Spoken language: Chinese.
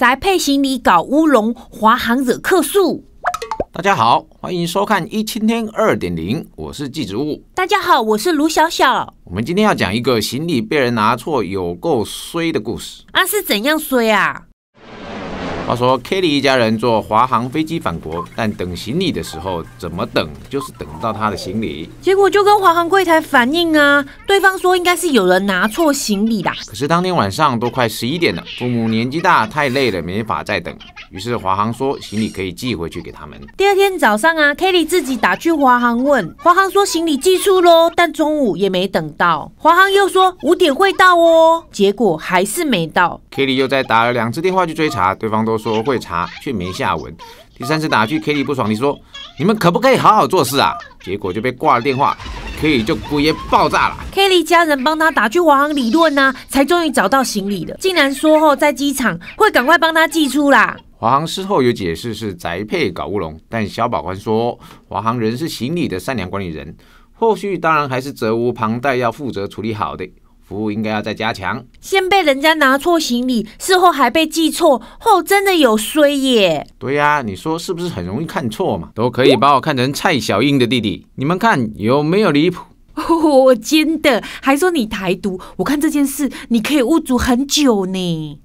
在配行李搞乌龙，华航惹客诉。大家好，欢迎收看《一青天二点零》，我是季植物。大家好，我是卢小小。我们今天要讲一个行李被人拿错，有够衰的故事。啊，是怎样衰啊？话说，Kelly 一家人坐华航飞机返国，但等行李的时候，怎么等就是等不到他的行李。结果就跟华航柜台反映啊，对方说应该是有人拿错行李吧。可是当天晚上都快十一点了，父母年纪大，太累了，没法再等。于是华航说行李可以寄回去给他们。第二天早上啊，Kelly 自己打去华航问，华航说行李寄出喽，但中午也没等到。华航又说五点会到哦，结果还是没到。Kelly 又再打了两次电话去追查，对方都说会查，却没下文。第三次打去，Kelly 不爽，你说你们可不可以好好做事啊？结果就被挂了电话，Kelly 就故意爆炸了。Kelly 家人帮他打去华航理论呢，才终于找到行李了，竟然说后在机场会赶快帮他寄出啦。华航事后有解释是宅配搞乌龙，但小保官说华航人是行李的善良管理人，后续当然还是责无旁贷要负责处理好的服务应该要再加强。先被人家拿错行李，事后还被记错，后真的有衰耶！对呀，你说是不是很容易看错嘛？都可以把我看成蔡小英的弟弟，你们看有没有离谱？我真的，还说你台独，我看这件事你可以误足很久呢。